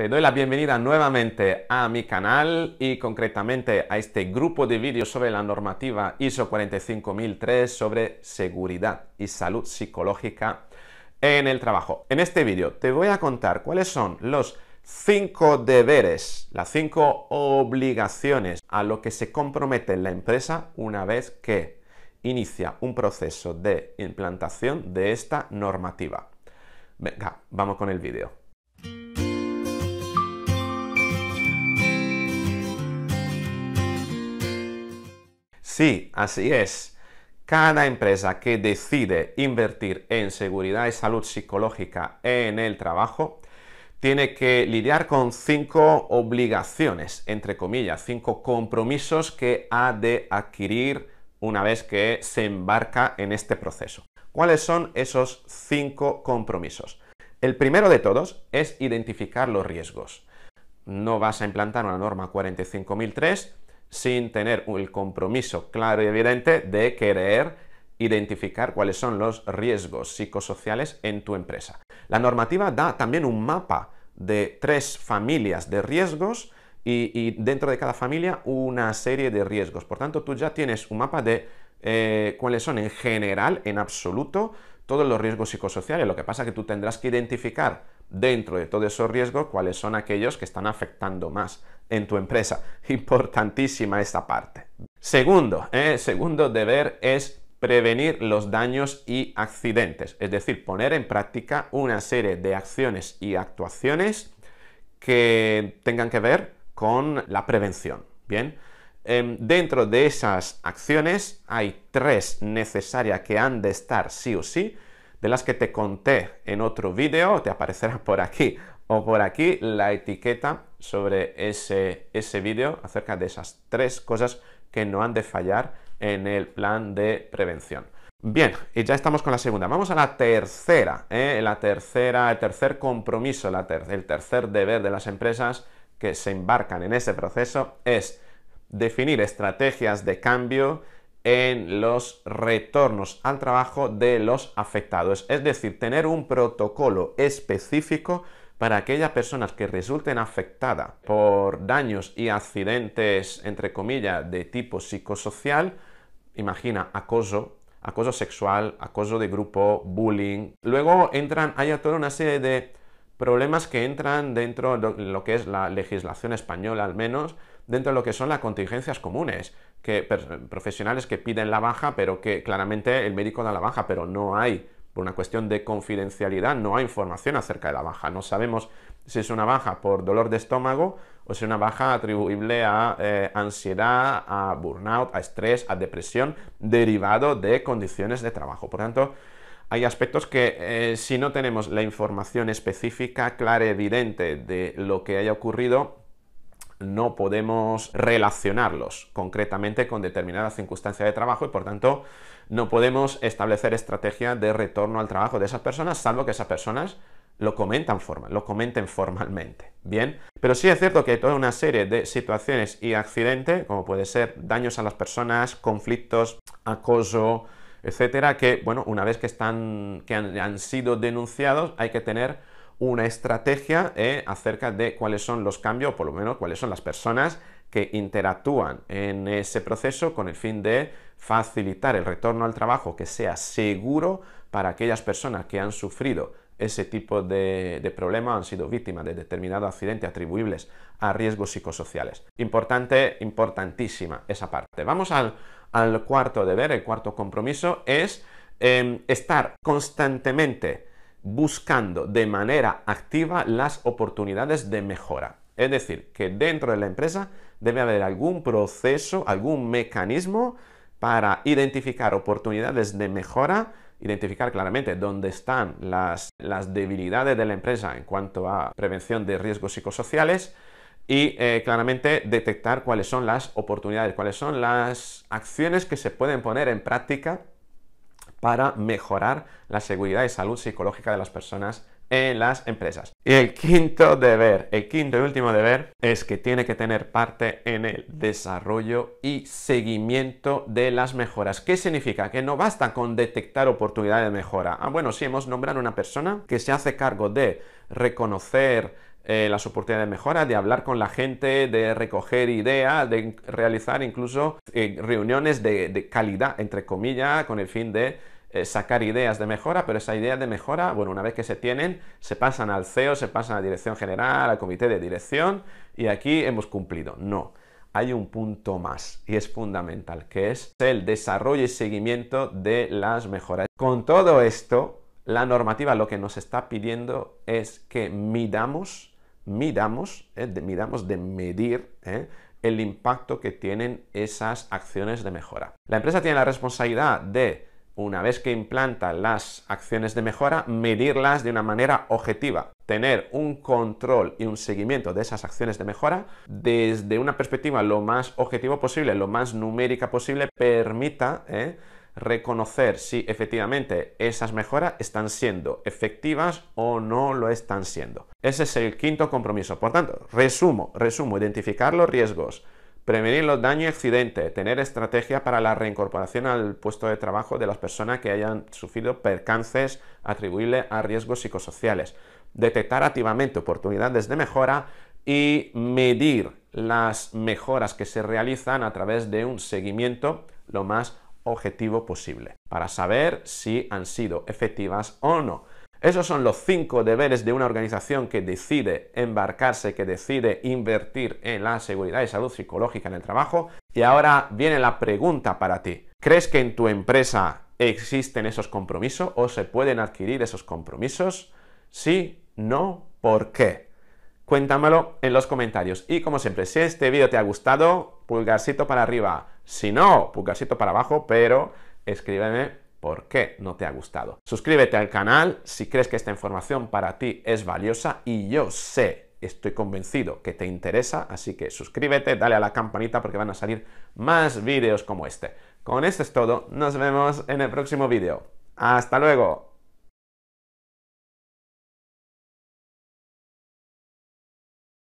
Te doy la bienvenida nuevamente a mi canal y concretamente a este grupo de vídeos sobre la normativa ISO 45003 sobre seguridad y salud psicológica en el trabajo. En este vídeo te voy a contar cuáles son los cinco deberes, las cinco obligaciones a lo que se compromete la empresa una vez que inicia un proceso de implantación de esta normativa. Venga, vamos con el vídeo. Sí, así es. Cada empresa que decide invertir en seguridad y salud psicológica en el trabajo tiene que lidiar con cinco obligaciones, entre comillas, cinco compromisos que ha de adquirir una vez que se embarca en este proceso. ¿Cuáles son esos cinco compromisos? El primero de todos es identificar los riesgos. No vas a implantar una norma 45003 sin tener el compromiso claro y evidente de querer identificar cuáles son los riesgos psicosociales en tu empresa. La normativa da también un mapa de tres familias de riesgos y, dentro de cada familia una serie de riesgos. Por tanto, tú ya tienes un mapa de eh, cuáles son en general, en absoluto, todos los riesgos psicosociales. Lo que pasa es que tú tendrás que identificar dentro de todos esos riesgos cuáles son aquellos que están afectando más en tu empresa. Importantísima esta parte. Segundo, ¿eh? segundo deber es prevenir los daños y accidentes, es decir, poner en práctica una serie de acciones y actuaciones que tengan que ver con la prevención. Bien, em, dentro de esas acciones hay tres necesarias que han de estar sí o sí de las que te conté en otro vídeo, te aparecerá por aquí o por aquí la etiqueta sobre ese, ese vídeo acerca de esas tres cosas que no han de fallar en el plan de prevención. Bien, y ya estamos con la segunda. Vamos a la tercera, ¿eh? la tercera, el tercer compromiso, el tercer deber de las empresas que se embarcan en ese proceso es definir estrategias de cambio en los retornos al trabajo de los afectados. Es decir, tener un protocolo específico para aquellas personas que resulten afectadas por daños y accidentes, entre comillas, de tipo psicosocial, imagina acoso, acoso sexual, acoso de grupo, bullying. Luego entran, hay toda una serie de problemas que entran dentro de lo que es la legislación española al menos, dentro de lo que son las contingencias comunes, profesionales que piden la baja, pero que claramente el médico da la baja, pero no hay, por una cuestión de confidencialidad, no hay información acerca de la baja. No sabemos si es una baja por dolor de estómago o si es una baja atribuible a eh, ansiedad, a burnout, a estrés, a depresión, derivado de condiciones de trabajo. Por tanto, hay aspectos que eh, si no tenemos la información específica, clara, evidente de lo que haya ocurrido, no podemos relacionarlos concretamente con determinadas circunstancias de trabajo y por tanto no podemos establecer estrategia de retorno al trabajo de esas personas, salvo que esas personas lo comentan formal, lo comenten formalmente. Bien, pero sí es cierto que hay toda una serie de situaciones y accidentes, como puede ser daños a las personas, conflictos, acoso, etcétera, que, bueno, una vez que, han, sido denunciados, hay que tener una estrategia eh, acerca de cuáles son los cambios, o por lo menos cuáles son las personas que interactúan en ese proceso con el fin de facilitar el retorno al trabajo que sea seguro para aquellas personas que han sufrido ese tipo de, de problemas han sido víctimas de determinados accidentes atribuibles a riesgos psicosociales. Importante, importantísima esa parte. Vamos al, cuarto deber, el cuarto compromiso es em, estar constantemente buscando de manera activa las oportunidades de mejora. Es decir, que dentro de la empresa debe haber algún proceso, algún mecanismo para identificar oportunidades de mejora identificar claramente dónde están las, debilidades de la empresa en cuanto a prevención de riesgos psicosociales y eh, claramente detectar cuáles son las oportunidades, cuáles son las acciones que se pueden poner en práctica para mejorar la seguridad y salud psicológica de las personas en las empresas. Y el quinto deber, el quinto y último deber es que tiene que tener parte en el desarrollo y seguimiento de las mejoras. ¿Qué significa? Que no basta con detectar oportunidades de mejora. Ah, bueno, sí, hemos nombrado una persona que se hace cargo de reconocer eh, las oportunidades de mejora, de hablar con la gente, de recoger ideas, de realizar incluso eh, reuniones de calidad, entre comillas, con el fin de eh, sacar ideas de mejora, pero esa idea de mejora, bueno, una vez que se tienen, se pasan al CEO, se pasan a la dirección general, al comité de dirección, y aquí hemos cumplido. No, hay un punto más y es fundamental, que es el desarrollo y seguimiento de las mejoras. Con todo esto, la normativa lo que nos está pidiendo es que midamos, midamos, eh, de, midamos de medir eh, el impacto que tienen esas acciones de mejora. La empresa tiene la responsabilidad de una vez que implanta las acciones de mejora, medirlas de una manera objetiva, tener un control y un seguimiento de esas acciones de mejora desde una perspectiva lo más objetivo posible, lo más numérica posible, permita ¿eh? reconocer si efectivamente esas mejoras están siendo efectivas o no lo están siendo. Ese es el quinto compromiso. Por tanto, resumo, resumo, identificar los riesgos, Prevenir los daños y accidentes, tener estrategia para la reincorporación al puesto de trabajo de las personas que hayan sufrido percances atribuibles a riesgos psicosociales, detectar activamente oportunidades de mejora y medir las mejoras que se realizan a través de un seguimiento lo más objetivo posible, para saber si han sido efectivas o no. Esos son los cinco deberes de una organización que decide embarcarse, que decide invertir en la seguridad y salud psicológica en el trabajo. Y ahora viene la pregunta para ti. ¿Crees que en tu empresa existen esos compromisos o se pueden adquirir esos compromisos? Sí, no, ¿por qué? Cuéntamelo en los comentarios. Y como siempre, si este vídeo te ha gustado, pulgarcito para arriba. Si no, pulgarcito para abajo, pero escríbeme por qué no te ha gustado. Suscríbete al canal si crees que esta información para ti es valiosa y yo sé, estoy convencido que te interesa, así que suscríbete, dale a la campanita porque van a salir más vídeos como este. Con esto es todo, nos vemos en el próximo vídeo. ¡Hasta luego!